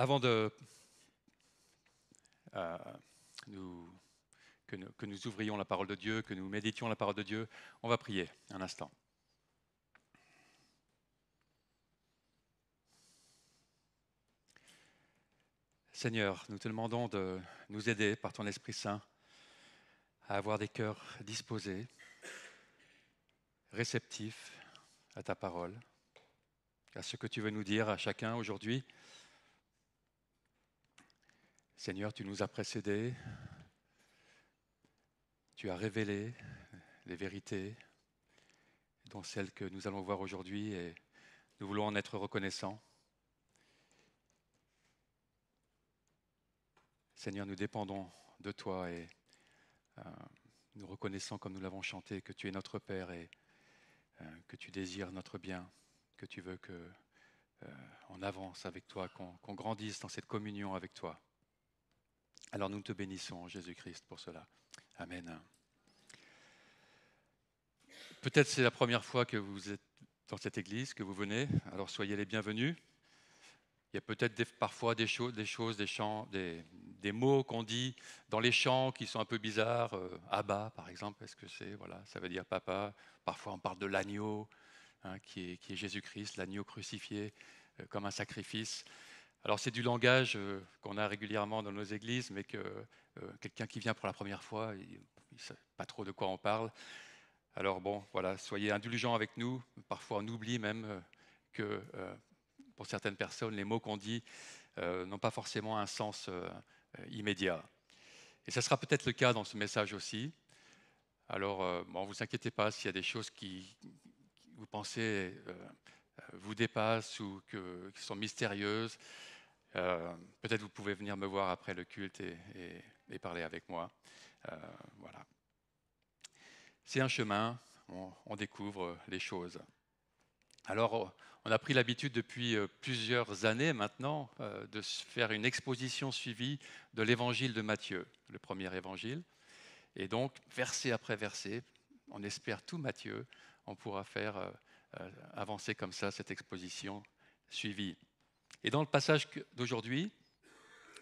Avant de, euh, nous, que nous ouvrions la parole de Dieu, que nous méditions la parole de Dieu, on va prier un instant. Seigneur, nous te demandons de nous aider par ton Esprit Saint à avoir des cœurs disposés, réceptifs à ta parole, à ce que tu veux nous dire à chacun aujourd'hui. Seigneur, tu nous as précédés, tu as révélé les vérités, dont celles que nous allons voir aujourd'hui, et nous voulons en être reconnaissants. Seigneur, nous dépendons de toi et euh, nous reconnaissons, comme nous l'avons chanté, que tu es notre Père et euh, que tu désires notre bien, que tu veux que euh, avance avec toi, qu'on grandisse dans cette communion avec toi. Alors nous te bénissons, Jésus-Christ, pour cela. Amen. Peut-être c'est la première fois que vous êtes dans cette église, que vous venez, alors soyez les bienvenus. Il y a peut-être parfois des, choses, des chants, des, mots qu'on dit dans les chants qui sont un peu bizarres. Euh, Abba, par exemple, est-ce que c'est voilà, ça veut dire papa. Parfois on parle de l'agneau, hein, qui est, Jésus-Christ, l'agneau crucifié euh, comme un sacrifice. Alors c'est du langage euh, qu'on a régulièrement dans nos églises, mais que euh, quelqu'un qui vient pour la première fois, il ne sait pas trop de quoi on parle. Alors bon, voilà, soyez indulgents avec nous. Parfois on oublie même euh, que pour certaines personnes, les mots qu'on dit n'ont pas forcément un sens immédiat. Et ça sera peut-être le cas dans ce message aussi. Alors, ne vous inquiétez pas s'il y a des choses qui, qui vous pensez euh, vous dépassent ou qui sont mystérieuses, euh, peut-être vous pouvez venir me voir après le culte et, parler avec moi. Euh, voilà. C'est un chemin, on, découvre les choses. Alors, on a pris l'habitude depuis plusieurs années maintenant de faire une exposition suivie de l'évangile de Matthieu, le premier évangile. Et donc, verset après verset, on espère tout Matthieu, on pourra faire euh, avancer comme ça cette exposition suivie. Et dans le passage d'aujourd'hui,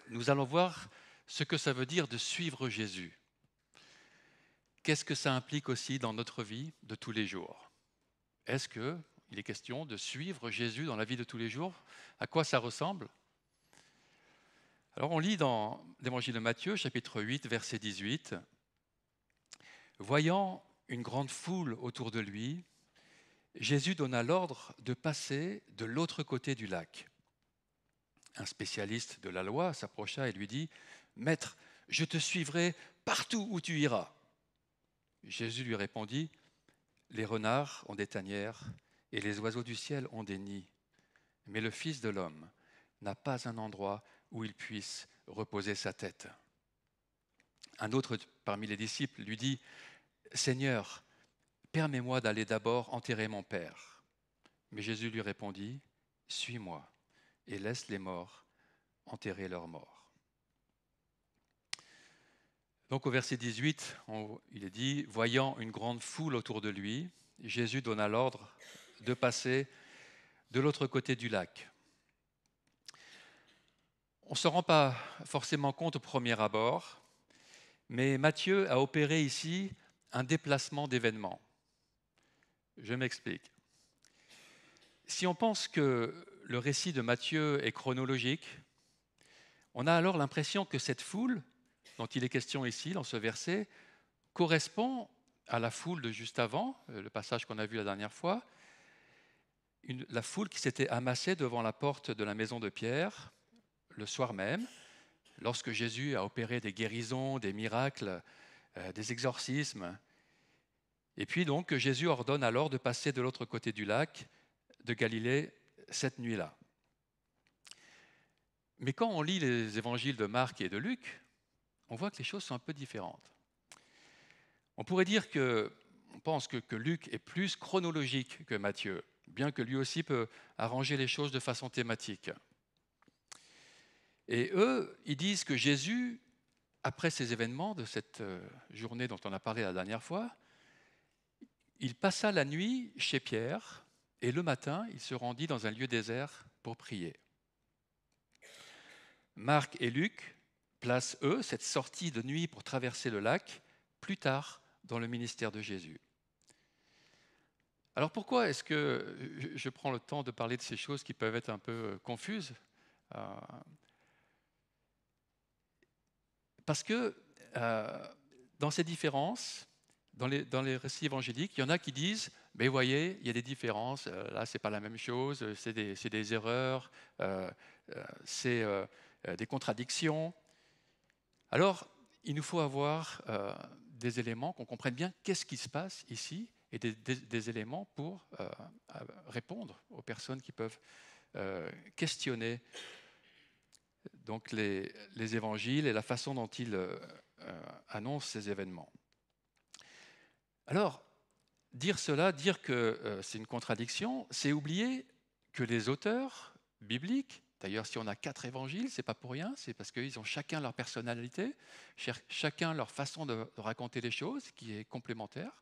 nous allons voir ce que ça veut dire de suivre Jésus. Qu'est-ce que ça implique aussi dans notre vie de tous les jours Est-ce que il est question de suivre Jésus dans la vie de tous les jours À quoi ça ressemble Alors on lit dans l'évangile de Matthieu chapitre 8 verset 18 Voyant une grande foule autour de lui, Jésus donna l'ordre de passer de l'autre côté du lac. Un spécialiste de la loi s'approcha et lui dit, Maître, je te suivrai partout où tu iras. Jésus lui répondit, Les renards ont des tanières et les oiseaux du ciel ont des nids, mais le Fils de l'homme n'a pas un endroit où il puisse reposer sa tête. Un autre parmi les disciples lui dit, Seigneur, Permets-moi d'aller d'abord enterrer mon Père. Mais Jésus lui répondit, Suis-moi et laisse les morts enterrer leurs morts. Donc au verset 18, il est dit, Voyant une grande foule autour de lui, Jésus donna l'ordre de passer de l'autre côté du lac. On ne se rend pas forcément compte au premier abord, mais Matthieu a opéré ici un déplacement d'événements. Je m'explique. Si on pense que le récit de Matthieu est chronologique, on a alors l'impression que cette foule, dont il est question ici, dans ce verset, correspond à la foule de juste avant, euh, le passage qu'on a vu la dernière fois, la foule qui s'était amassée devant la porte de la maison de Pierre le soir même, lorsque Jésus a opéré des guérisons, des miracles, euh, des exorcismes, et puis donc Jésus ordonne alors de passer de l'autre côté du lac de Galilée cette nuit-là. Mais quand on lit les évangiles de Marc et de Luc, on voit que les choses sont un peu différentes. On pourrait dire que on pense que, que Luc est plus chronologique que Matthieu, bien que lui aussi peut arranger les choses de façon thématique. Et eux, ils disent que Jésus, après ces événements de cette euh, journée dont on a parlé la dernière fois, il passa la nuit chez Pierre et le matin, il se rendit dans un lieu désert pour prier. Marc et Luc placent, eux, cette sortie de nuit pour traverser le lac plus tard dans le ministère de Jésus. Alors pourquoi est-ce que je prends le temps de parler de ces choses qui peuvent être un peu confuses euh, Parce que euh, dans ces différences, dans les, dans les, récits évangéliques, il y en a qui disent, mais voyez, il y a des différences, là euh, là, c'est pas la même chose, euh, c'est des, erreurs, euh, c'est des contradictions. Alors, il nous faut avoir des éléments, qu'on comprenne bien qu'est-ce qui se passe ici, et des, éléments pour répondre aux personnes qui peuvent questionner donc les, les, évangiles et la façon dont ils annoncent ces événements. Alors, dire cela, dire que euh, c'est une contradiction, c'est oublier que les auteurs bibliques, d'ailleurs si on a quatre évangiles, c'est pas pour rien, c'est parce qu'ils ont chacun leur personnalité, chacun leur façon de raconter les choses qui est complémentaire.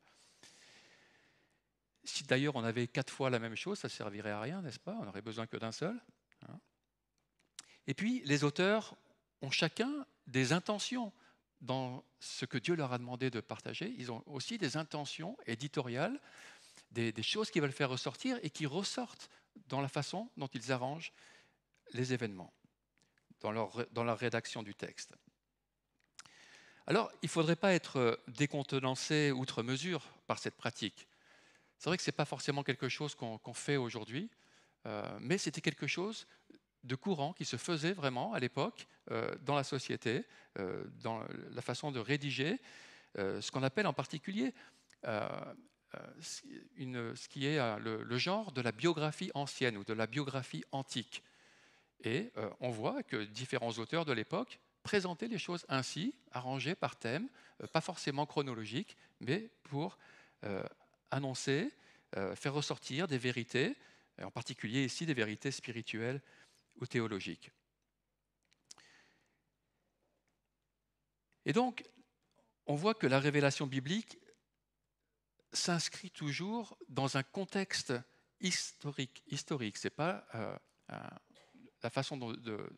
Si d'ailleurs on avait quatre fois la même chose, ça servirait à rien, n'est-ce pas On n'aurait besoin que d'un seul. Hein Et puis les auteurs ont chacun des intentions dans ce que Dieu leur a demandé de partager, ils ont aussi des intentions éditoriales, des, choses qu'ils veulent faire ressortir et qui ressortent dans la façon dont ils arrangent les événements, dans, leur, dans la rédaction du texte. Alors, il ne faudrait pas être décontenancé outre mesure par cette pratique. C'est vrai que ce n'est pas forcément quelque chose qu'on fait aujourd'hui, euh, mais c'était quelque chose de courant qui se faisait vraiment à l'époque euh, dans la société, euh, dans la façon de rédiger, euh, ce qu'on appelle en particulier une, ce qui est le, genre de la biographie ancienne ou de la biographie antique. Et on voit que différents auteurs de l'époque présentaient les choses ainsi, arrangées par thème, pas forcément chronologique, mais pour annoncer, faire ressortir des vérités, en particulier ici des vérités spirituelles ou théologique. Et donc, on voit que la révélation biblique s'inscrit toujours dans un contexte historique. Historique, c'est pas euh, la façon de,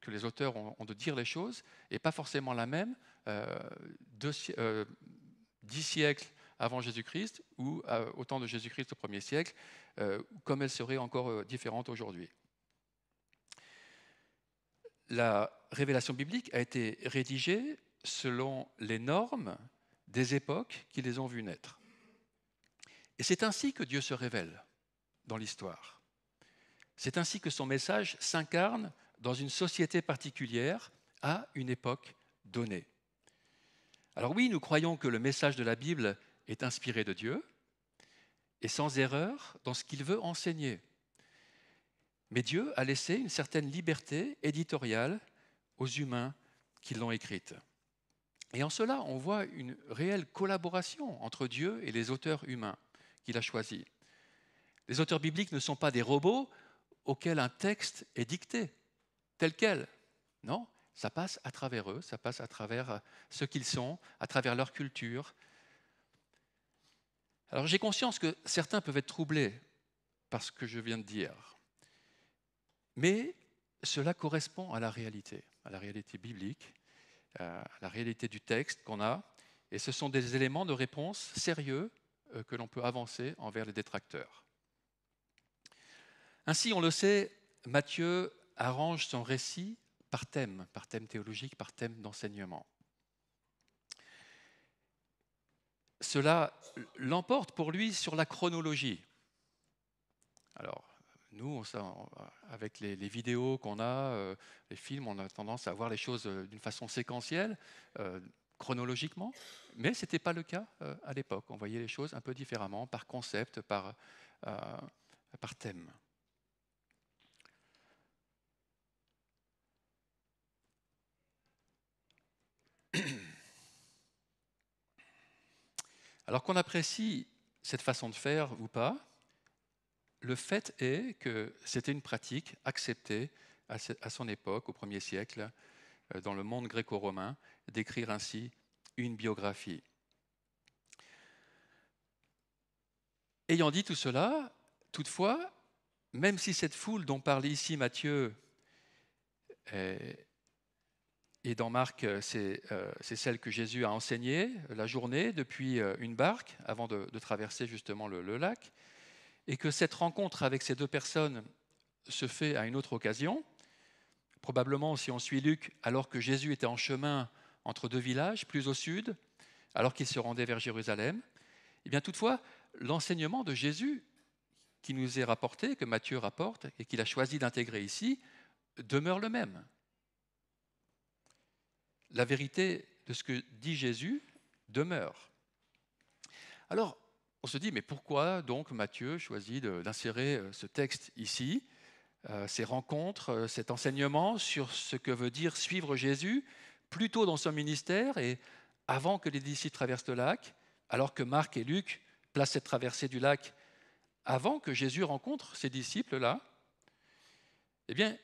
que les auteurs ont, de dire les choses et pas forcément la même euh, euh, dix siècles avant Jésus-Christ ou au temps de Jésus-Christ au premier siècle, comme elle serait encore différente aujourd'hui la révélation biblique a été rédigée selon les normes des époques qui les ont vues naître. Et c'est ainsi que Dieu se révèle dans l'histoire. C'est ainsi que son message s'incarne dans une société particulière à une époque donnée. Alors oui, nous croyons que le message de la Bible est inspiré de Dieu et sans erreur dans ce qu'il veut enseigner. Mais Dieu a laissé une certaine liberté éditoriale aux humains qui l'ont écrite. Et en cela, on voit une réelle collaboration entre Dieu et les auteurs humains qu'il a choisis. Les auteurs bibliques ne sont pas des robots auxquels un texte est dicté, tel quel. Non, ça passe à travers eux, ça passe à travers ce qu'ils sont, à travers leur culture. Alors j'ai conscience que certains peuvent être troublés par ce que je viens de dire. Mais cela correspond à la réalité, à la réalité biblique, à la réalité du texte qu'on a, et ce sont des éléments de réponse sérieux euh, que l'on peut avancer envers les détracteurs. Ainsi, on le sait, Matthieu arrange son récit par thème, par thème théologique, par thème d'enseignement. Cela l'emporte pour lui sur la chronologie. Alors, nous, avec les, vidéos qu'on a, euh, les films, on a tendance à voir les choses euh, d'une façon séquentielle, euh, chronologiquement, mais ce n'était pas le cas à l'époque. On voyait les choses un peu différemment, par concept, par, par thème. Alors qu'on apprécie cette façon de faire ou pas, le fait est que c'était une pratique acceptée à son époque, au premier siècle, euh, dans le monde gréco-romain, d'écrire ainsi une biographie. Ayant dit tout cela, toutefois, même si cette foule dont parlait ici Matthieu euh, et dans Marc, euh, c'est celle que Jésus a enseignée la journée depuis une barque, avant de, traverser justement le lac, et que cette rencontre avec ces deux personnes se fait à une autre occasion, probablement si on suit Luc, alors que Jésus était en chemin entre deux villages, plus au sud, alors qu'il se rendait vers Jérusalem, eh bien toutefois, l'enseignement de Jésus qui nous est rapporté, que Matthieu rapporte, et qu'il a choisi d'intégrer ici, demeure le même. La vérité de ce que dit Jésus demeure. Alors, on se dit, mais pourquoi donc Matthieu choisit d'insérer euh, ce texte ici, euh, ces rencontres, euh, cet enseignement sur ce que veut dire suivre Jésus, plutôt dans son ministère et avant que les disciples traversent le lac, alors que Marc et Luc placent cette traversée du lac avant que Jésus rencontre ses disciples-là Eh bien,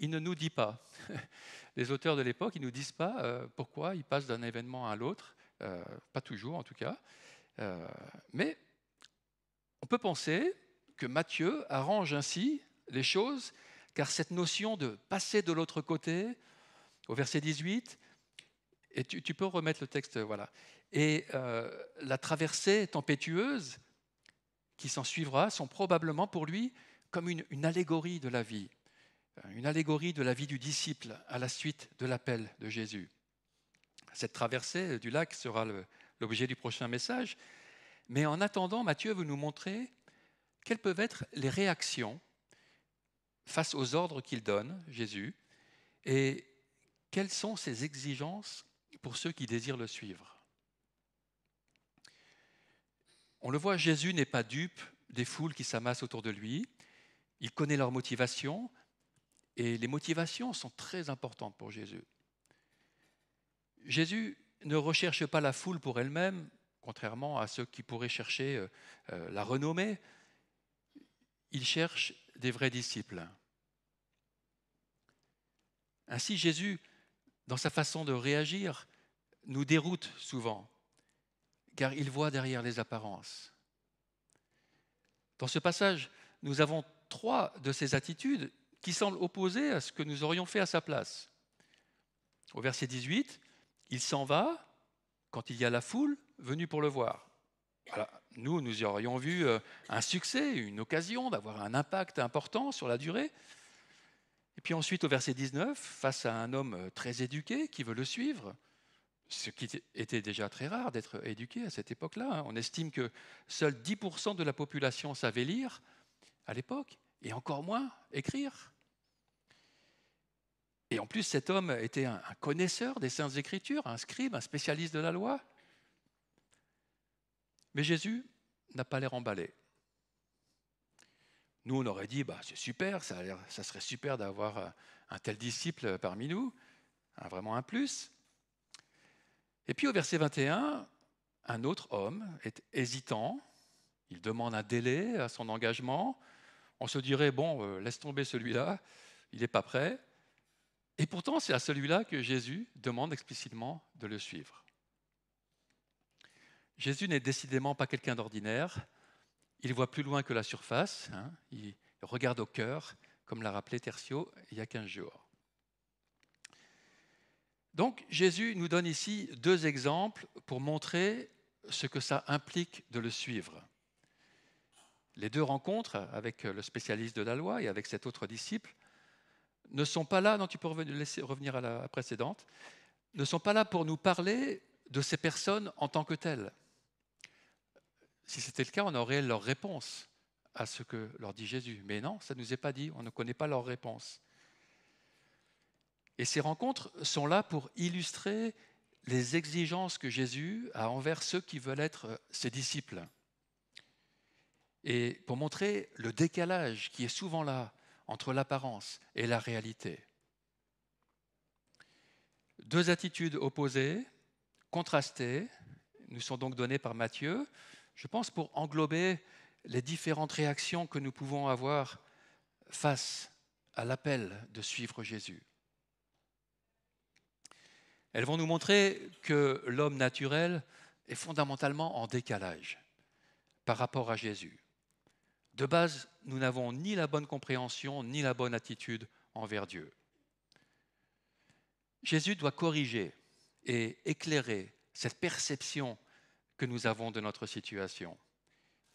il ne nous dit pas. Les auteurs de l'époque, ils ne nous disent pas pourquoi ils passent d'un événement à l'autre, pas toujours en tout cas. Euh, mais on peut penser que Matthieu arrange ainsi les choses, car cette notion de passer de l'autre côté, au verset 18, et tu, peux remettre le texte, voilà. Et euh, la traversée tempétueuse qui s'en suivra sont probablement pour lui comme une allégorie de la vie, une allégorie de la vie du disciple à la suite de l'appel de Jésus. Cette traversée du lac sera le, l'objet du prochain message. Mais en attendant, Matthieu veut nous montrer quelles peuvent être les réactions face aux ordres qu'il donne, Jésus, et quelles sont ses exigences pour ceux qui désirent le suivre. On le voit, Jésus n'est pas dupe des foules qui s'amassent autour de lui. Il connaît leurs motivations, et les motivations sont très importantes pour Jésus. Jésus ne recherche pas la foule pour elle-même, contrairement à ceux qui pourraient chercher euh, euh, la renommée, il cherche des vrais disciples. Ainsi, Jésus, dans sa façon de réagir, nous déroute souvent, car il voit derrière les apparences. Dans ce passage, nous avons trois de ces attitudes qui semblent opposées à ce que nous aurions fait à sa place. Au verset 18, il s'en va quand il y a la foule venue pour le voir. Nous, nous y aurions vu euh, un succès, une occasion d'avoir un impact important sur la durée. Et puis ensuite, au verset 19, face à un homme euh, très éduqué qui veut le suivre, ce qui était déjà très rare d'être éduqué à cette époque-là. Hein. On estime que seuls 10% de la population savait lire à l'époque, et encore moins écrire. Et en plus, cet homme était un, connaisseur des Saintes Écritures, un scribe, un spécialiste de la loi. Mais Jésus n'a pas l'air emballé. Nous, on aurait dit, bah, c'est super, ça, serait super d'avoir euh, un tel disciple parmi nous, hein, vraiment un plus. Et puis au verset 21, un autre homme est hésitant, il demande un délai à son engagement. On se dirait, bon, euh, laisse tomber celui-là, il n'est pas prêt. Et pourtant, c'est à celui-là que Jésus demande explicitement de le suivre. Jésus n'est décidément pas quelqu'un d'ordinaire. Il voit plus loin que la surface. Hein. Il regarde au cœur, comme l'a rappelé Tertio il y a 15 jours. Donc Jésus nous donne ici deux exemples pour montrer ce que ça implique de le suivre. Les deux rencontres avec le spécialiste de la loi et avec cet autre disciple ne sont pas là, non, tu peux revenir à la précédente, ne sont pas là pour nous parler de ces personnes en tant que telles. Si c'était le cas, on aurait leur réponse à ce que leur dit Jésus. Mais non, ça ne nous est pas dit, on ne connaît pas leur réponse. Et ces rencontres sont là pour illustrer les exigences que Jésus a envers ceux qui veulent être euh, ses disciples. Et pour montrer le décalage qui est souvent là entre l'apparence et la réalité. Deux attitudes opposées, contrastées, nous sont donc données par Matthieu, je pense pour englober les différentes réactions que nous pouvons avoir face à l'appel de suivre Jésus. Elles vont nous montrer que l'homme naturel est fondamentalement en décalage par rapport à Jésus. De base, nous n'avons ni la bonne compréhension ni la bonne attitude envers Dieu. Jésus doit corriger et éclairer cette perception que nous avons de notre situation.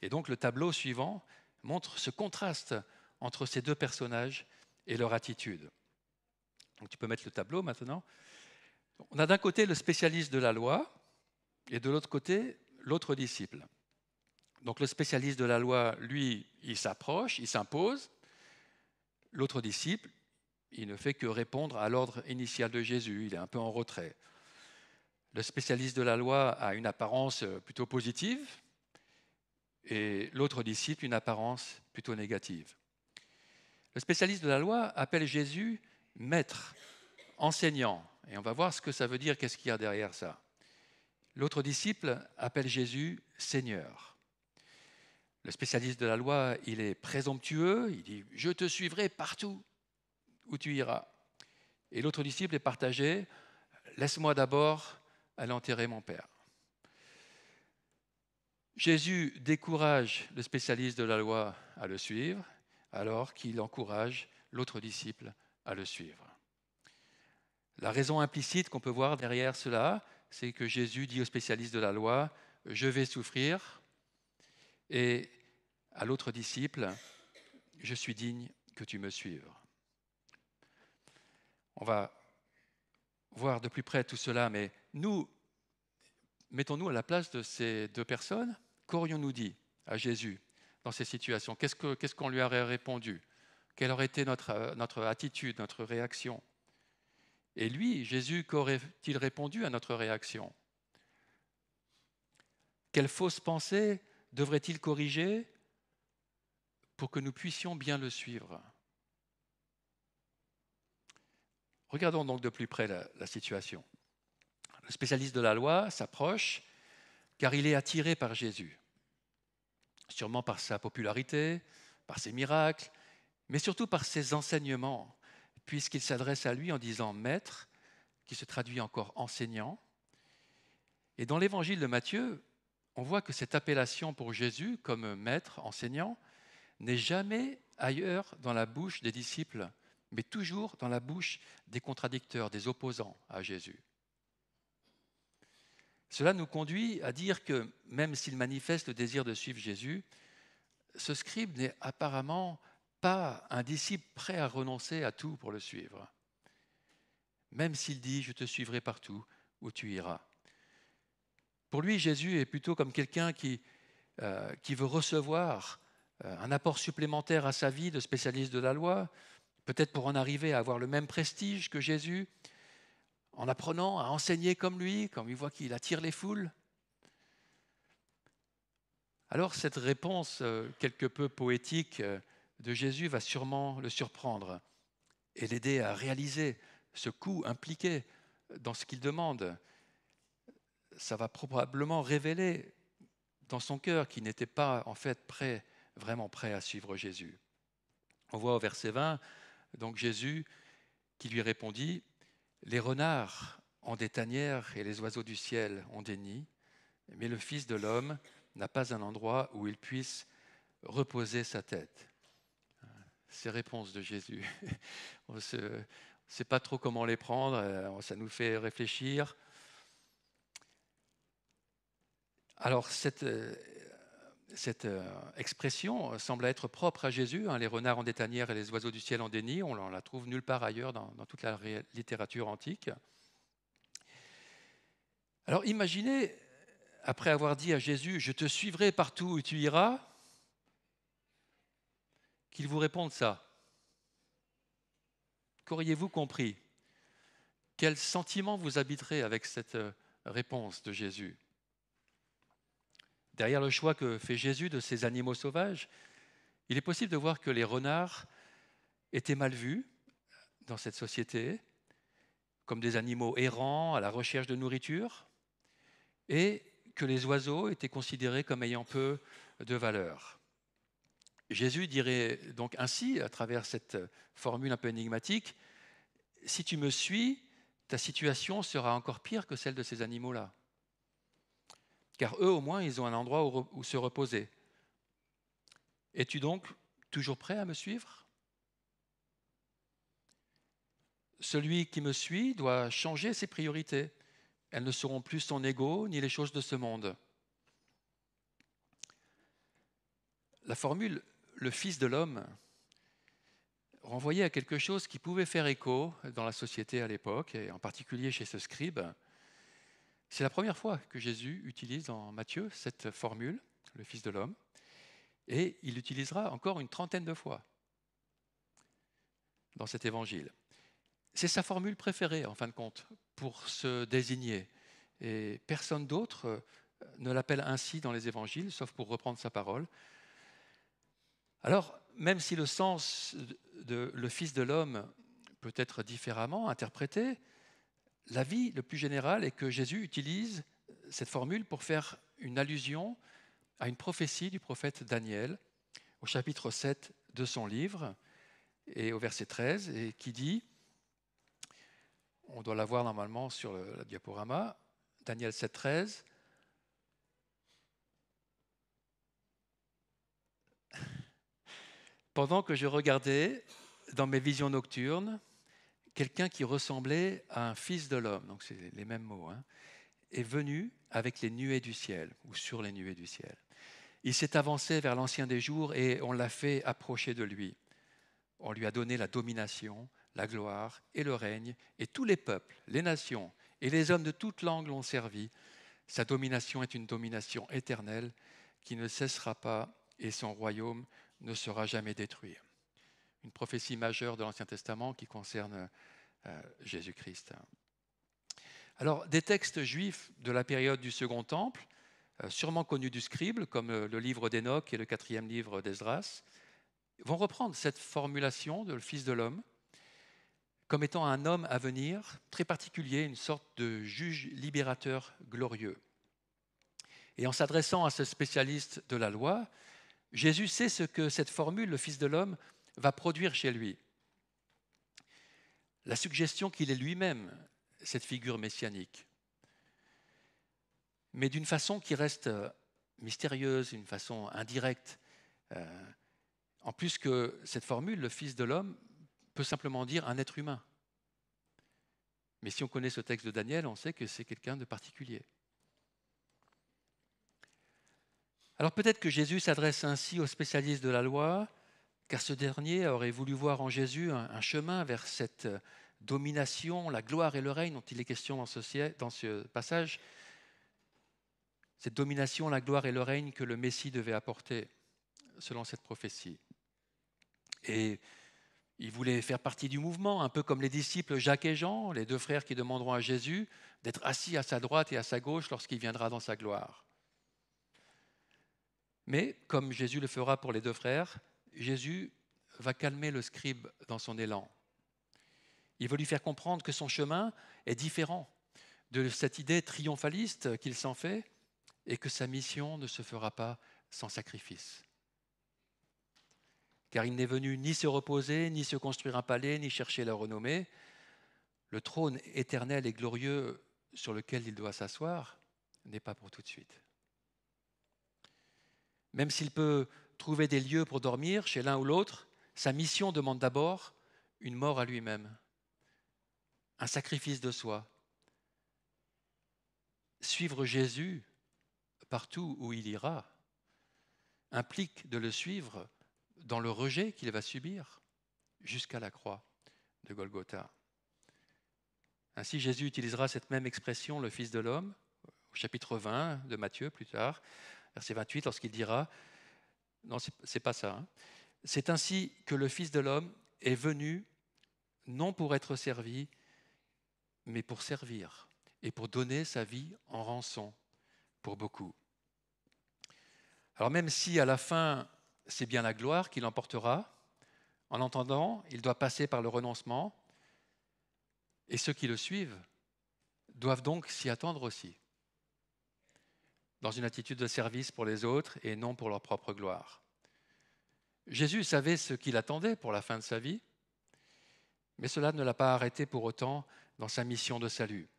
Et donc le tableau suivant montre ce contraste entre ces deux personnages et leur attitude. tu peux mettre le tableau maintenant. On a d'un côté le spécialiste de la loi et de l'autre côté l'autre disciple. Donc le spécialiste de la loi, lui, il s'approche, il s'impose. L'autre disciple, il ne fait que répondre à l'ordre initial de Jésus, il est un peu en retrait. Le spécialiste de la loi a une apparence euh, plutôt positive et l'autre disciple une apparence plutôt négative. Le spécialiste de la loi appelle Jésus maître, enseignant, et on va voir ce que ça veut dire, qu'est-ce qu'il y a derrière ça. L'autre disciple appelle Jésus Seigneur. Le spécialiste de la loi, il est présomptueux, il dit Je te suivrai partout où tu iras. Et l'autre disciple est partagé Laisse-moi d'abord aller enterrer mon père. Jésus décourage le spécialiste de la loi à le suivre, alors qu'il encourage l'autre disciple à le suivre. La raison implicite qu'on peut voir derrière cela, c'est que Jésus dit au spécialiste de la loi Je vais souffrir, et à l'autre disciple, Je suis digne que tu me suives. On va voir de plus près tout cela, mais nous, mettons-nous à la place de ces deux personnes. Qu'aurions-nous dit à Jésus dans ces situations Qu'est-ce qu'on lui aurait répondu Quelle aurait été euh, notre attitude, notre réaction Et lui, Jésus, qu'aurait-il répondu à notre réaction Quelle fausse pensée devrait-il corriger pour que nous puissions bien le suivre Regardons donc de plus près la, situation. Le spécialiste de la loi s'approche car il est attiré par Jésus, sûrement par sa popularité, par ses miracles, mais surtout par ses enseignements, puisqu'il s'adresse à lui en disant Maître, qui se traduit encore enseignant. Et dans l'évangile de Matthieu, on voit que cette appellation pour Jésus comme maître, enseignant, n'est jamais ailleurs dans la bouche des disciples, mais toujours dans la bouche des contradicteurs, des opposants à Jésus. Cela nous conduit à dire que même s'il manifeste le désir de suivre Jésus, ce scribe n'est apparemment pas un disciple prêt à renoncer à tout pour le suivre, même s'il dit ⁇ Je te suivrai partout où tu iras ⁇ pour lui, Jésus est plutôt comme quelqu'un qui, euh, qui veut recevoir euh, un apport supplémentaire à sa vie de spécialiste de la loi, peut-être pour en arriver à avoir le même prestige que Jésus, en apprenant à enseigner comme lui, comme il voit qu'il attire les foules. Alors cette réponse euh, quelque peu poétique de Jésus va sûrement le surprendre et l'aider à réaliser ce coût impliqué dans ce qu'il demande ça va probablement révéler dans son cœur qu'il n'était pas en fait prêt, vraiment prêt à suivre Jésus. On voit au verset 20, donc Jésus qui lui répondit, Les renards ont des tanières et les oiseaux du ciel ont des nids, mais le Fils de l'homme n'a pas un endroit où il puisse reposer sa tête. Ces réponses de Jésus, on ne sait pas trop comment les prendre, euh, ça nous fait réfléchir. Alors, cette, euh, euh, expression euh, semble être propre à Jésus. Hein. les renards en détanière et les oiseaux du ciel en déni, on la trouve nulle part ailleurs dans, dans toute la littérature antique. Alors imaginez, après avoir dit à Jésus, je te suivrai partout où tu iras, qu'il vous réponde ça. Qu'auriez-vous compris Quel sentiment vous habiterez avec cette réponse de Jésus Derrière le choix que fait Jésus de ces animaux sauvages, il est possible de voir que les renards étaient mal vus dans cette société, comme des animaux errants à la recherche de nourriture, et que les oiseaux étaient considérés comme ayant peu de valeur. Jésus dirait donc ainsi, à travers cette formule un peu énigmatique, si tu me suis, ta situation sera encore pire que celle de ces animaux-là car eux au moins, ils ont un endroit où, se reposer. Es-tu donc toujours prêt à me suivre Celui qui me suit doit changer ses priorités. Elles ne seront plus son ego ni les choses de ce monde. La formule le Fils de l'homme renvoyait à quelque chose qui pouvait faire écho dans la société à l'époque, et en particulier chez ce scribe. C'est la première fois que Jésus utilise dans Matthieu cette formule, le Fils de l'homme, et il l'utilisera encore une trentaine de fois dans cet évangile. C'est sa formule préférée, en fin de compte, pour se désigner. Et personne d'autre euh, ne l'appelle ainsi dans les évangiles, sauf pour reprendre sa parole. Alors, même si le sens de le Fils de l'homme peut être différemment interprété, L'avis le plus général est que Jésus utilise euh, cette formule pour faire une allusion à une prophétie du prophète Daniel au chapitre 7 de son livre et au verset 13 et qui dit on doit la voir normalement sur le, la diaporama Daniel 7 13 Pendant que je regardais dans mes visions nocturnes quelqu'un qui ressemblait à un fils de l'homme, donc c'est les mêmes mots, hein, est venu avec les nuées du ciel, ou sur les nuées du ciel. Il s'est avancé vers l'ancien des jours et on l'a fait approcher de lui. On lui a donné la domination, la gloire et le règne, et tous les peuples, les nations et les hommes de toute langue l'ont servi. Sa domination est une domination éternelle qui ne cessera pas et son royaume ne sera jamais détruit une prophétie majeure de l'Ancien Testament qui concerne euh, Jésus-Christ. Alors, des textes juifs de la période du Second Temple, euh, sûrement connus du scribe, comme euh, le, livre d'Énoch et le quatrième livre d'Esdras, vont reprendre cette formulation de le Fils de l'homme comme étant un homme à venir, très particulier, une sorte de juge libérateur glorieux. Et en s'adressant à ce spécialiste de la loi, Jésus sait ce que cette formule, le Fils de l'homme, va produire chez lui la suggestion qu'il est lui-même cette figure messianique, mais d'une façon qui reste euh, mystérieuse, une façon indirecte. Euh, en plus que cette formule, le Fils de l'homme, peut simplement dire un être humain. Mais si on connaît ce texte de Daniel, on sait que c'est quelqu'un de particulier. Alors peut-être que Jésus s'adresse ainsi aux spécialistes de la loi, car ce dernier aurait voulu voir en Jésus un, chemin vers cette euh, domination, la gloire et le règne dont il est question dans ce passage, cette domination, la gloire et le règne que le Messie devait apporter selon cette prophétie. Et il voulait faire partie du mouvement, un peu comme les disciples Jacques et Jean, les deux frères qui demanderont à Jésus d'être assis à sa droite et à sa gauche lorsqu'il viendra dans sa gloire. Mais comme Jésus le fera pour les deux frères, Jésus va calmer le scribe dans son élan. Il veut lui faire comprendre que son chemin est différent de cette idée triomphaliste qu'il s'en fait et que sa mission ne se fera pas sans sacrifice. Car il n'est venu ni se reposer, ni se construire un palais, ni chercher la renommée. Le trône éternel et glorieux sur lequel il doit s'asseoir n'est pas pour tout de suite. Même s'il peut trouver des lieux pour dormir chez l'un ou l'autre, sa mission demande d'abord une mort à lui-même, un sacrifice de soi. Suivre Jésus partout où il ira implique de le suivre dans le rejet qu'il va subir jusqu'à la croix de Golgotha. Ainsi Jésus utilisera cette même expression, le Fils de l'homme, au chapitre 20 de Matthieu plus tard, verset 28, lorsqu'il dira non, ce n'est pas ça. Hein. C'est ainsi que le Fils de l'homme est venu, non pour être servi, mais pour servir et pour donner sa vie en rançon pour beaucoup. Alors même si à la fin, c'est bien la gloire qui l'emportera, en entendant il doit passer par le renoncement, et ceux qui le suivent doivent donc s'y attendre aussi dans une attitude de service pour les autres et non pour leur propre gloire. Jésus savait ce qu'il attendait pour la fin de sa vie, mais cela ne l'a pas arrêté pour autant dans sa mission de salut.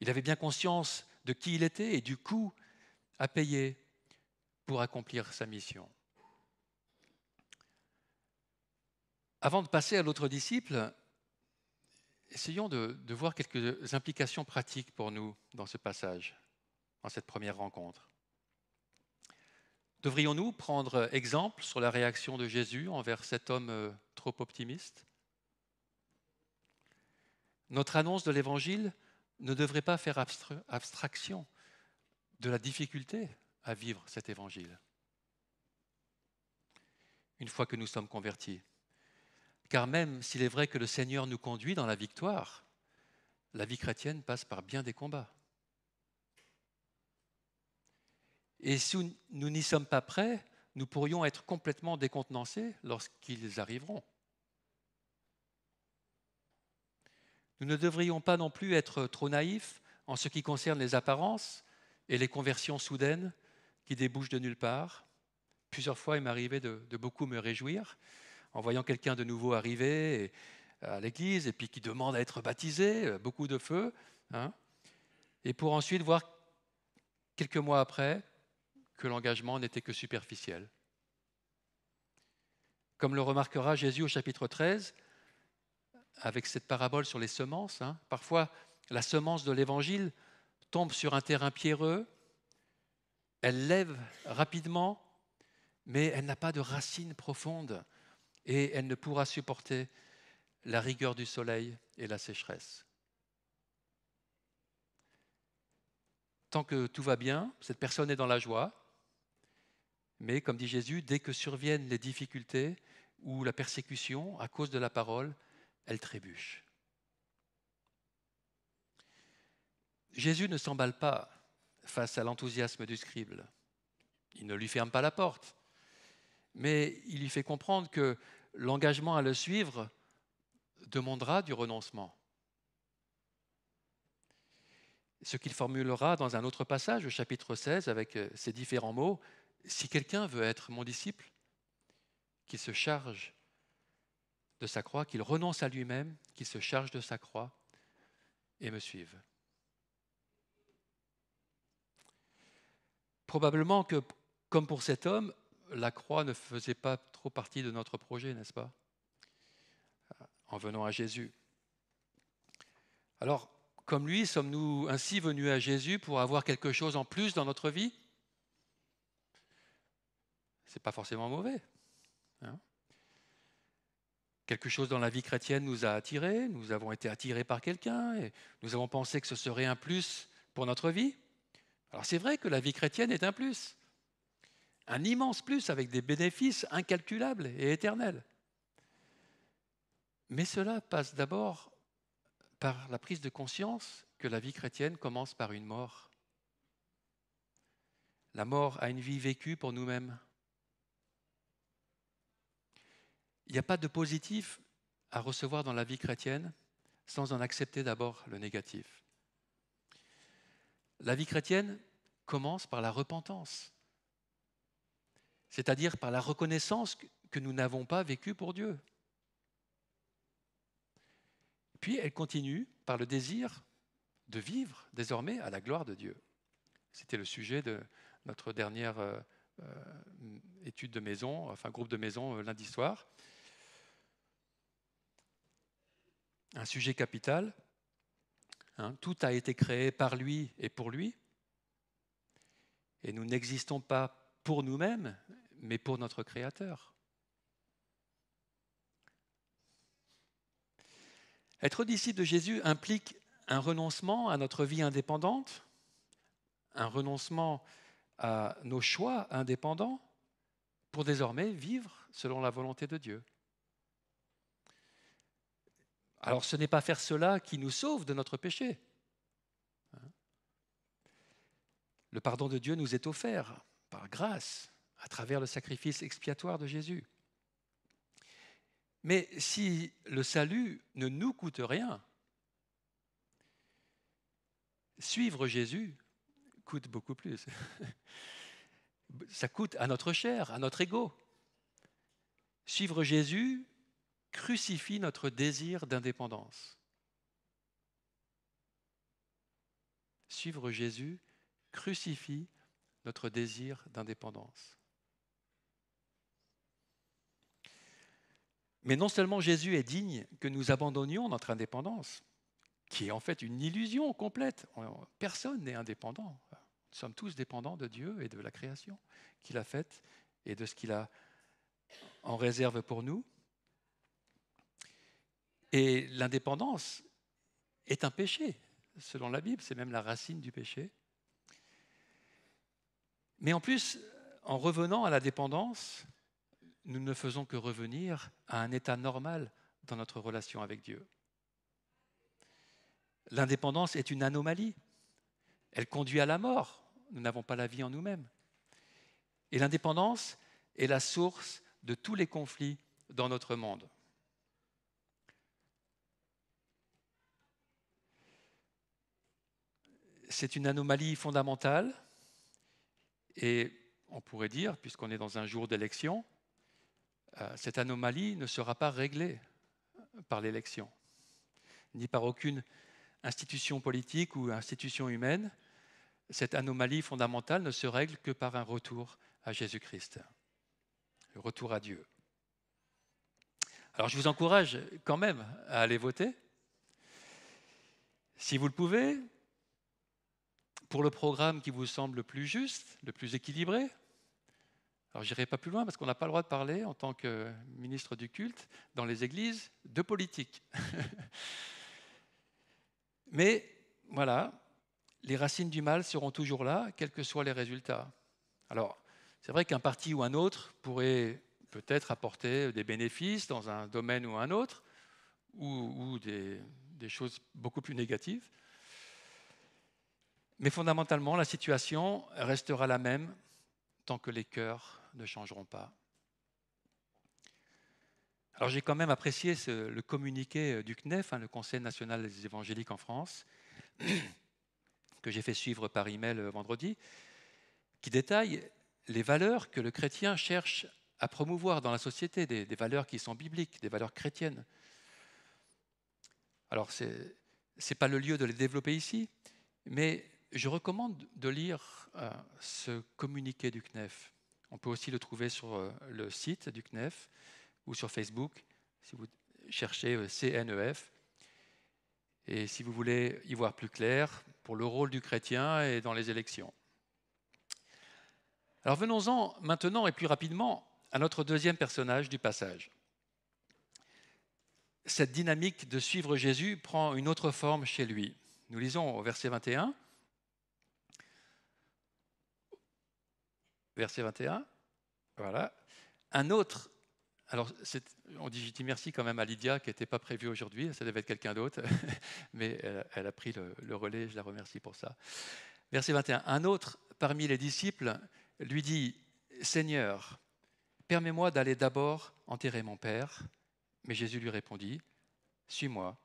Il avait bien conscience de qui il était et du coût à payer pour accomplir sa mission. Avant de passer à l'autre disciple, essayons de, de, voir quelques implications pratiques pour nous dans ce passage en cette première rencontre. Devrions-nous prendre exemple sur la réaction de Jésus envers cet homme euh, trop optimiste Notre annonce de l'Évangile ne devrait pas faire abstraction de la difficulté à vivre cet Évangile une fois que nous sommes convertis. Car même s'il est vrai que le Seigneur nous conduit dans la victoire, la vie chrétienne passe par bien des combats. Et si nous n'y sommes pas prêts, nous pourrions être complètement décontenancés lorsqu'ils arriveront. Nous ne devrions pas non plus être trop naïfs en ce qui concerne les apparences et les conversions soudaines qui débouchent de nulle part. Plusieurs fois, il m'est arrivé de, beaucoup me réjouir en voyant quelqu'un de nouveau arriver euh, à l'église et puis qui demande à être baptisé, euh, beaucoup de feu, hein. et pour ensuite voir quelques mois après que l'engagement n'était que superficiel. Comme le remarquera Jésus au chapitre 13, avec cette parabole sur les semences, hein, parfois la semence de l'Évangile tombe sur un terrain pierreux, elle lève rapidement, mais elle n'a pas de racines profondes et elle ne pourra supporter la rigueur du soleil et la sécheresse. Tant que tout va bien, cette personne est dans la joie, mais comme dit Jésus, dès que surviennent les difficultés ou la persécution à cause de la parole, elle trébuche. Jésus ne s'emballe pas face à l'enthousiasme du scribe. Il ne lui ferme pas la porte, mais il lui fait comprendre que l'engagement à le suivre demandera du renoncement. Ce qu'il formulera dans un autre passage, au chapitre 16, avec ces différents mots, si quelqu'un veut être mon disciple, qu'il se charge de sa croix, qu'il renonce à lui-même, qu'il se charge de sa croix et me suive. Probablement que, comme pour cet homme, la croix ne faisait pas trop partie de notre projet, n'est-ce pas En venant à Jésus. Alors, comme lui, sommes-nous ainsi venus à Jésus pour avoir quelque chose en plus dans notre vie n'est pas forcément mauvais. Hein. Quelque chose dans la vie chrétienne nous a attirés, nous avons été attirés par quelqu'un, et nous avons pensé que ce serait un plus pour notre vie. Alors c'est vrai que la vie chrétienne est un plus, un immense plus avec des bénéfices incalculables et éternels. Mais cela passe d'abord par la prise de conscience que la vie chrétienne commence par une mort. La mort a une vie vécue pour nous-mêmes. Il n'y a pas de positif à recevoir dans la vie chrétienne sans en accepter d'abord le négatif. La vie chrétienne commence par la repentance, c'est-à-dire par la reconnaissance que nous n'avons pas vécu pour Dieu. Puis elle continue par le désir de vivre désormais à la gloire de Dieu. C'était le sujet de notre dernière euh, euh, étude de maison, enfin groupe de maison euh, lundi soir. un sujet capital. Hein, tout a été créé par lui et pour lui. Et nous n'existons pas pour nous-mêmes, mais pour notre Créateur. Être disciple de Jésus implique un renoncement à notre vie indépendante, un renoncement à nos choix indépendants pour désormais vivre selon la volonté de Dieu. Alors ce n'est pas faire cela qui nous sauve de notre péché. Le pardon de Dieu nous est offert par grâce à travers le sacrifice expiatoire de Jésus. Mais si le salut ne nous coûte rien, suivre Jésus coûte beaucoup plus. Ça coûte à notre chair, à notre ego. Suivre Jésus crucifie notre désir d'indépendance. Suivre Jésus crucifie notre désir d'indépendance. Mais non seulement Jésus est digne que nous abandonnions notre indépendance, qui est en fait une illusion complète. Personne n'est indépendant. Nous sommes tous dépendants de Dieu et de la création qu'il a faite et de ce qu'il a en réserve pour nous. Et l'indépendance est un péché, selon la Bible, c'est même la racine du péché. Mais en plus, en revenant à la dépendance, nous ne faisons que revenir à un état normal dans notre relation avec Dieu. L'indépendance est une anomalie. Elle conduit à la mort. Nous n'avons pas la vie en nous-mêmes. Et l'indépendance est la source de tous les conflits dans notre monde. c'est une anomalie fondamentale. Et on pourrait dire, puisqu'on est dans un jour d'élection, euh, cette anomalie ne sera pas réglée par l'élection, ni par aucune institution politique ou institution humaine. Cette anomalie fondamentale ne se règle que par un retour à Jésus-Christ, le retour à Dieu. Alors je vous encourage quand même à aller voter. Si vous le pouvez, pour le programme qui vous semble le plus juste, le plus équilibré. Alors j'irai pas plus loin parce qu'on n'a pas le droit de parler en tant que ministre du culte dans les églises de politique. Mais voilà, les racines du mal seront toujours là, quels que soient les résultats. Alors, c'est vrai qu'un parti ou un autre pourrait peut-être apporter des bénéfices dans un domaine ou un autre, ou, des choses beaucoup plus négatives. Mais fondamentalement, la situation restera la même tant que les cœurs ne changeront pas. Alors j'ai quand même apprécié le communiqué euh, du CNEF, hein, le Conseil national des évangéliques en France, que j'ai fait suivre par email euh, vendredi, qui détaille les valeurs que le chrétien cherche à promouvoir dans la société, des, des valeurs qui sont bibliques, des valeurs chrétiennes. Alors ce n'est pas le lieu de les développer ici, mais je recommande de lire euh, ce communiqué du CNEF. On peut aussi le trouver sur euh, le site du CNEF ou sur Facebook, si vous cherchez euh, CNEF. Et si vous voulez y voir plus clair pour le rôle du chrétien et dans les élections. Alors venons-en maintenant et plus rapidement à notre deuxième personnage du passage. Cette dynamique de suivre Jésus prend une autre forme chez lui. Nous lisons au verset 21. verset 21. Voilà. Un autre. Alors, on dit, je dis merci quand même à Lydia qui n'était pas prévue aujourd'hui, ça devait être quelqu'un d'autre, mais elle, a pris le, le relais, je la remercie pour ça. Verset 21. Un autre parmi les disciples lui dit Seigneur, permets-moi d'aller d'abord enterrer mon père. Mais Jésus lui répondit Suis-moi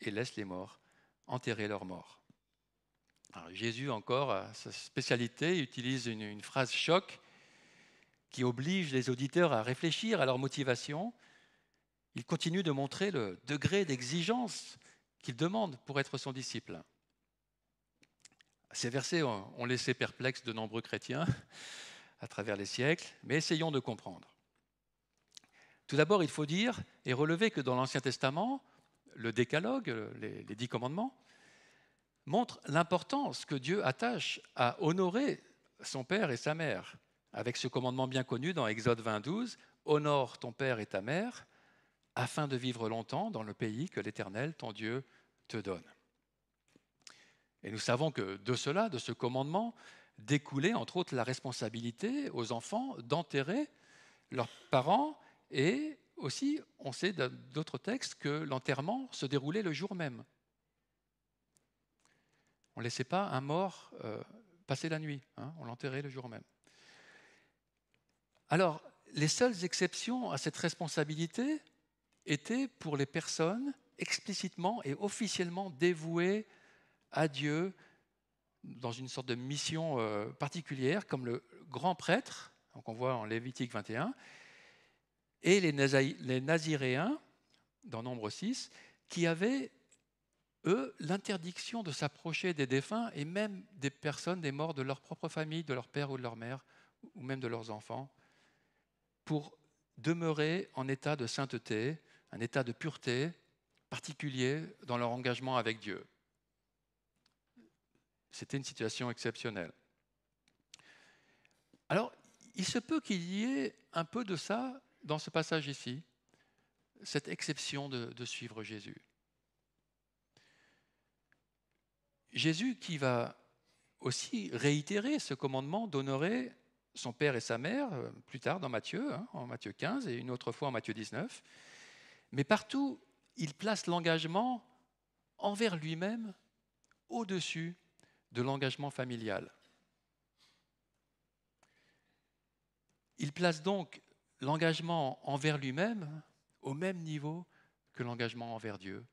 et laisse les morts enterrer leurs morts. Jésus, encore, à sa spécialité, utilise une, phrase choc qui oblige les auditeurs à réfléchir à leur motivation. Il continue de montrer le degré d'exigence qu'il demande pour être son disciple. Ces versets ont, laissé perplexes de nombreux chrétiens à travers les siècles, mais essayons de comprendre. Tout d'abord, il faut dire et relever que dans l'Ancien Testament, le décalogue, les dix commandements, montre l'importance que Dieu attache à honorer son père et sa mère, avec ce commandement bien connu dans Exode 22, Honore ton père et ta mère, afin de vivre longtemps dans le pays que l'Éternel, ton Dieu, te donne. Et nous savons que de cela, de ce commandement, découlait entre autres la responsabilité aux enfants d'enterrer leurs parents et aussi on sait d'autres textes que l'enterrement se déroulait le jour même. On ne laissait pas un mort euh, passer la nuit, hein, on l'enterrait le jour même. Alors, les seules exceptions à cette responsabilité étaient pour les personnes explicitement et officiellement dévouées à Dieu dans une sorte de mission euh, particulière, comme le grand prêtre, qu'on voit en Lévitique 21, et les, les Naziréens, dans Nombre 6, qui avaient eux, l'interdiction de s'approcher des défunts et même des personnes, des morts de leur propre famille, de leur père ou de leur mère, ou même de leurs enfants, pour demeurer en état de sainteté, un état de pureté particulier dans leur engagement avec Dieu. C'était une situation exceptionnelle. Alors, il se peut qu'il y ait un peu de ça dans ce passage ici, cette exception de, de suivre Jésus. Jésus qui va aussi réitérer ce commandement d'honorer son père et sa mère, euh, plus tard dans Matthieu, hein, en Matthieu 15 et une autre fois en Matthieu 19. Mais partout, il place l'engagement envers lui-même au-dessus de l'engagement familial. Il place donc l'engagement envers lui-même au même niveau que l'engagement envers Dieu.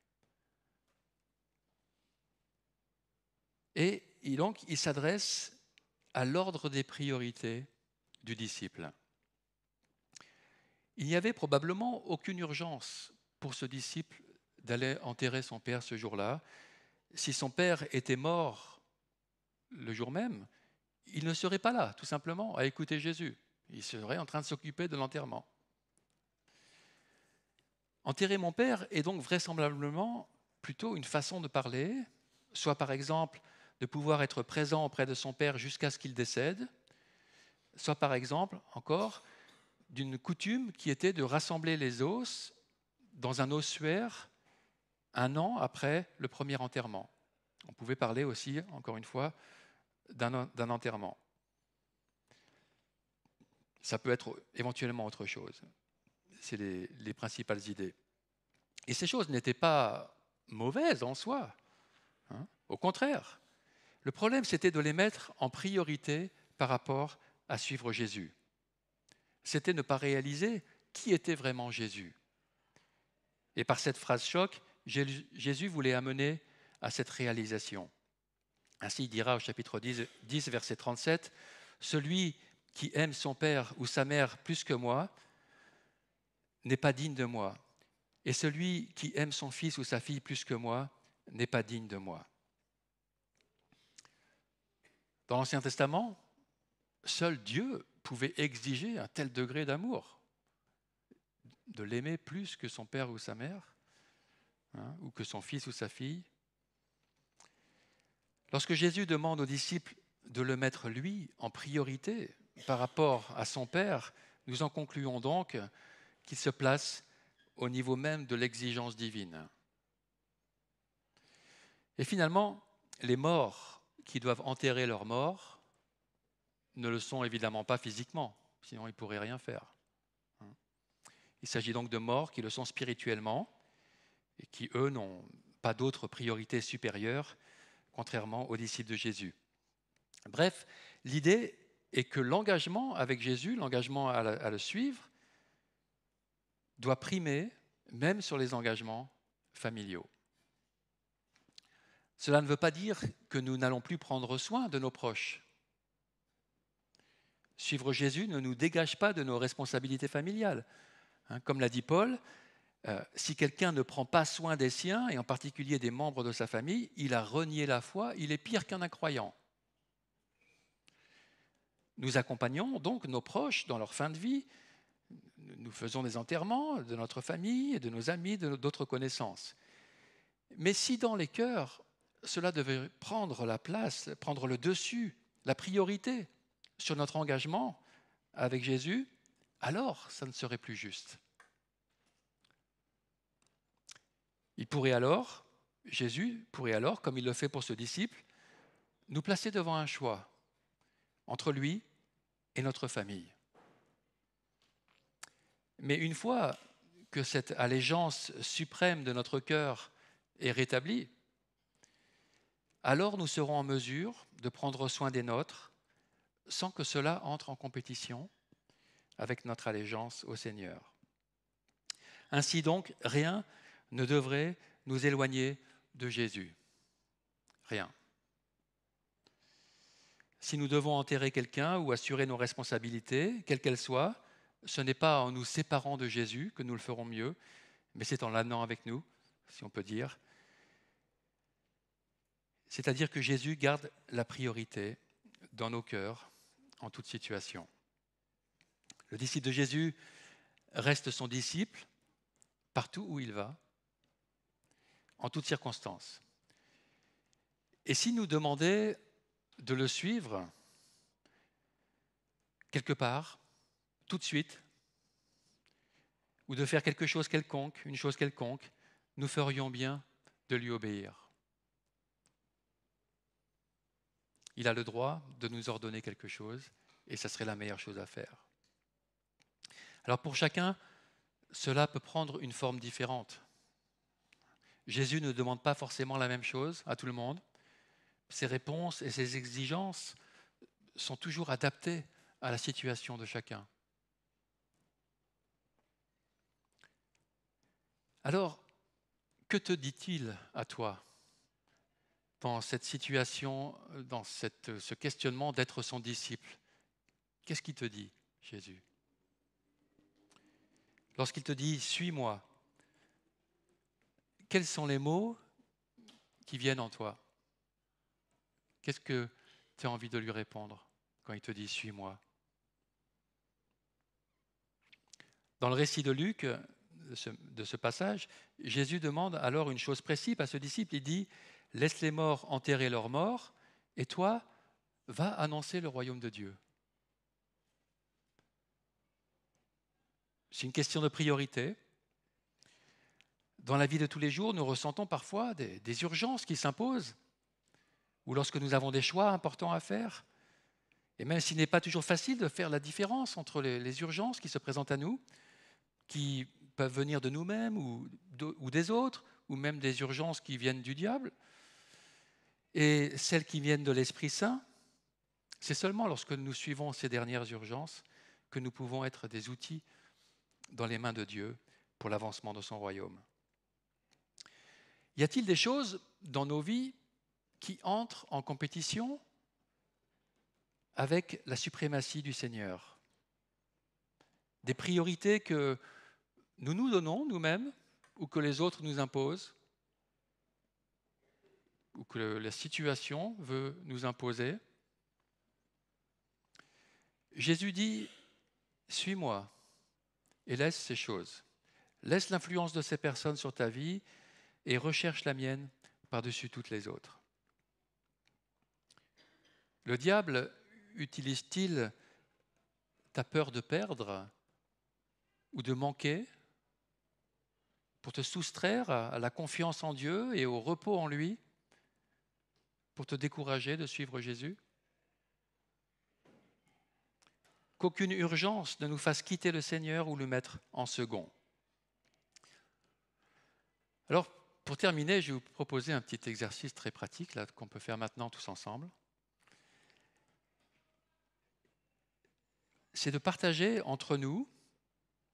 Et donc, il s'adresse à l'ordre des priorités du disciple. Il n'y avait probablement aucune urgence pour ce disciple d'aller enterrer son père ce jour-là. Si son père était mort le jour même, il ne serait pas là, tout simplement, à écouter Jésus. Il serait en train de s'occuper de l'enterrement. Enterrer mon père est donc vraisemblablement plutôt une façon de parler, soit par exemple de pouvoir être présent auprès de son père jusqu'à ce qu'il décède, soit par exemple encore d'une coutume qui était de rassembler les os dans un ossuaire un an après le premier enterrement. On pouvait parler aussi, encore une fois, d'un enterrement. Ça peut être éventuellement autre chose. C'est les, principales idées. Et ces choses n'étaient pas mauvaises en soi. Hein. Au contraire, le problème, c'était de les mettre en priorité par rapport à suivre Jésus. C'était ne pas réaliser qui était vraiment Jésus. Et par cette phrase choc, Jésus voulait amener à cette réalisation. Ainsi, il dira au chapitre 10, 10 verset 37, Celui qui aime son père ou sa mère plus que moi n'est pas digne de moi, et celui qui aime son fils ou sa fille plus que moi n'est pas digne de moi. Dans l'Ancien Testament, seul Dieu pouvait exiger un tel degré d'amour, de l'aimer plus que son père ou sa mère, hein, ou que son fils ou sa fille. Lorsque Jésus demande aux disciples de le mettre lui en priorité par rapport à son Père, nous en concluons donc qu'il se place au niveau même de l'exigence divine. Et finalement, les morts qui doivent enterrer leur mort, ne le sont évidemment pas physiquement, sinon ils ne pourraient rien faire. Il s'agit donc de morts qui le sont spirituellement et qui, eux, n'ont pas d'autres priorités supérieures, contrairement aux disciples de Jésus. Bref, l'idée est que l'engagement avec Jésus, l'engagement à, le suivre, doit primer même sur les engagements familiaux. Cela ne veut pas dire que nous n'allons plus prendre soin de nos proches. Suivre Jésus ne nous dégage pas de nos responsabilités familiales. Hein, comme l'a dit Paul, euh, si quelqu'un ne prend pas soin des siens, et en particulier des membres de sa famille, il a renié la foi, il est pire qu'un incroyant. Nous accompagnons donc nos proches dans leur fin de vie, nous faisons des enterrements de notre famille, de nos amis, de d'autres connaissances. Mais si dans les cœurs, cela devait prendre la place, prendre le dessus, la priorité sur notre engagement avec Jésus, alors ça ne serait plus juste. Il pourrait alors, Jésus pourrait alors, comme il le fait pour ce disciple, nous placer devant un choix entre lui et notre famille. Mais une fois que cette allégeance suprême de notre cœur est rétablie, alors nous serons en mesure de prendre soin des nôtres sans que cela entre en compétition avec notre allégeance au Seigneur. Ainsi donc, rien ne devrait nous éloigner de Jésus. Rien. Si nous devons enterrer quelqu'un ou assurer nos responsabilités, quelles qu'elles soient, ce n'est pas en nous séparant de Jésus que nous le ferons mieux, mais c'est en l'amenant avec nous, si on peut dire, c'est-à-dire que Jésus garde la priorité dans nos cœurs en toute situation. Le disciple de Jésus reste son disciple partout où il va, en toutes circonstances. Et si nous demandait de le suivre quelque part, tout de suite, ou de faire quelque chose quelconque, une chose quelconque, nous ferions bien de lui obéir. il a le droit de nous ordonner quelque chose, et ça serait la meilleure chose à faire. Alors pour chacun, cela peut prendre une forme différente. Jésus ne demande pas forcément la même chose à tout le monde. Ses réponses et ses exigences sont toujours adaptées à la situation de chacun. Alors, que te dit-il à toi dans cette situation, euh, dans euh, ce questionnement d'être son disciple. Qu'est-ce qu'il te dit, Jésus Lorsqu'il te dit ⁇ Suis-moi ⁇ quels sont les mots qui viennent en toi Qu'est-ce que tu as envie de lui répondre quand il te dit ⁇ Suis-moi ⁇ Dans le récit de Luc, euh, de ce passage, Jésus demande alors une chose précise à ce disciple. Il dit ⁇ laisse les morts enterrer leurs morts, et toi, va annoncer le royaume de Dieu. C'est une question de priorité. Dans la vie de tous les jours, nous ressentons parfois des, urgences qui s'imposent, ou lorsque nous avons des choix importants à faire. Et même s'il n'est pas toujours facile de faire la différence entre les, urgences qui se présentent à nous, qui peuvent venir de nous-mêmes ou des autres, ou même des urgences qui viennent du diable, et celles qui viennent de l'Esprit Saint, c'est seulement lorsque nous suivons ces dernières urgences que nous pouvons être des outils dans les mains de Dieu pour l'avancement de son royaume. Y a-t-il des choses dans nos vies qui entrent en compétition avec la suprématie du Seigneur Des priorités que nous nous donnons nous-mêmes ou que les autres nous imposent ou que la situation veut nous imposer. Jésus dit, suis-moi et laisse ces choses. Laisse l'influence de ces personnes sur ta vie et recherche la mienne par-dessus toutes les autres. Le diable utilise-t-il ta peur de perdre ou de manquer pour te soustraire à la confiance en Dieu et au repos en lui pour te décourager de suivre Jésus Qu'aucune urgence ne nous fasse quitter le Seigneur ou le mettre en second. Alors, pour terminer, je vais vous proposer un petit exercice très pratique qu'on peut faire maintenant tous ensemble. C'est de partager entre nous,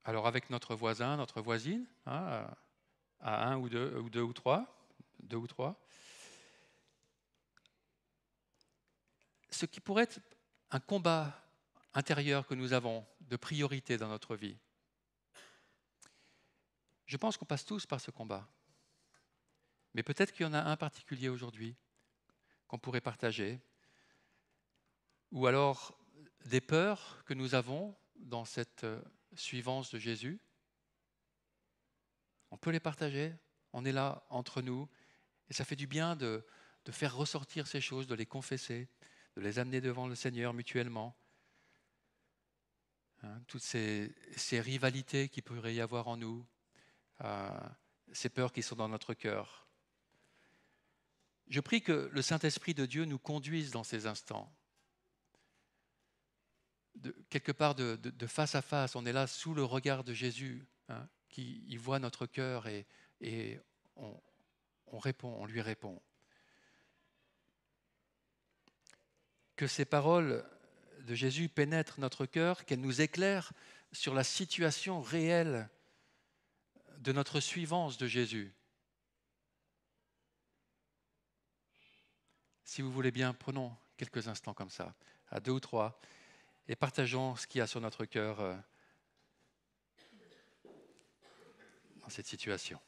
alors avec notre voisin, notre voisine, hein, à un ou deux, ou deux ou trois, deux ou trois, ce qui pourrait être un combat intérieur que nous avons de priorité dans notre vie. Je pense qu'on passe tous par ce combat. Mais peut-être qu'il y en a un particulier aujourd'hui qu'on pourrait partager. Ou alors des peurs que nous avons dans cette euh, suivance de Jésus. On peut les partager. On est là entre nous. Et ça fait du bien de, de faire ressortir ces choses, de les confesser, de les amener devant le Seigneur mutuellement. Hein, toutes ces, rivalités qui pourraient y avoir en nous, euh, ces peurs qui sont dans notre cœur. Je prie que le Saint-Esprit de Dieu nous conduise dans ces instants. De, quelque part de, face à face, on est là sous le regard de Jésus, hein, qui voit notre cœur et, on répond, on lui répond. que ces paroles de Jésus pénètrent notre cœur, qu'elles nous éclairent sur la situation réelle de notre suivance de Jésus. Si vous voulez bien, prenons quelques instants comme ça, à deux ou trois, et partageons ce qu'il y a sur notre cœur euh, dans cette situation.